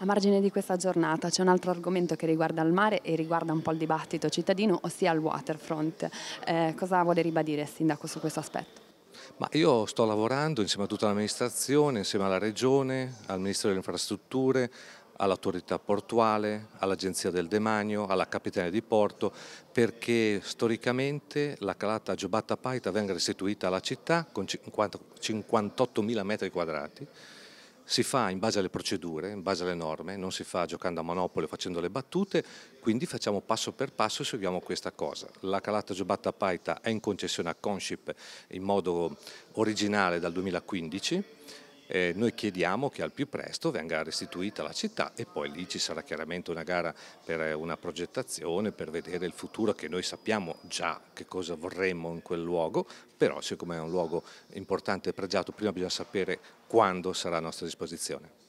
A margine di questa giornata c'è un altro argomento che riguarda il mare e riguarda un po' il dibattito cittadino, ossia il waterfront. Eh, cosa vuole ribadire il Sindaco su questo aspetto? Ma io sto lavorando insieme a tutta l'amministrazione, insieme alla Regione, al Ministero delle Infrastrutture, all'autorità portuale, all'agenzia del demanio, alla capitania di porto, perché storicamente la calata Giobatta Paita venga restituita alla città con 58.000 metri quadrati si fa in base alle procedure, in base alle norme, non si fa giocando a monopoli o facendo le battute, quindi facciamo passo per passo e seguiamo questa cosa. La calata Giobatta Paita è in concessione a Conship in modo originale dal 2015, eh, noi chiediamo che al più presto venga restituita la città e poi lì ci sarà chiaramente una gara per eh, una progettazione, per vedere il futuro che noi sappiamo già che cosa vorremmo in quel luogo, però siccome è un luogo importante e pregiato prima bisogna sapere quando sarà a nostra disposizione.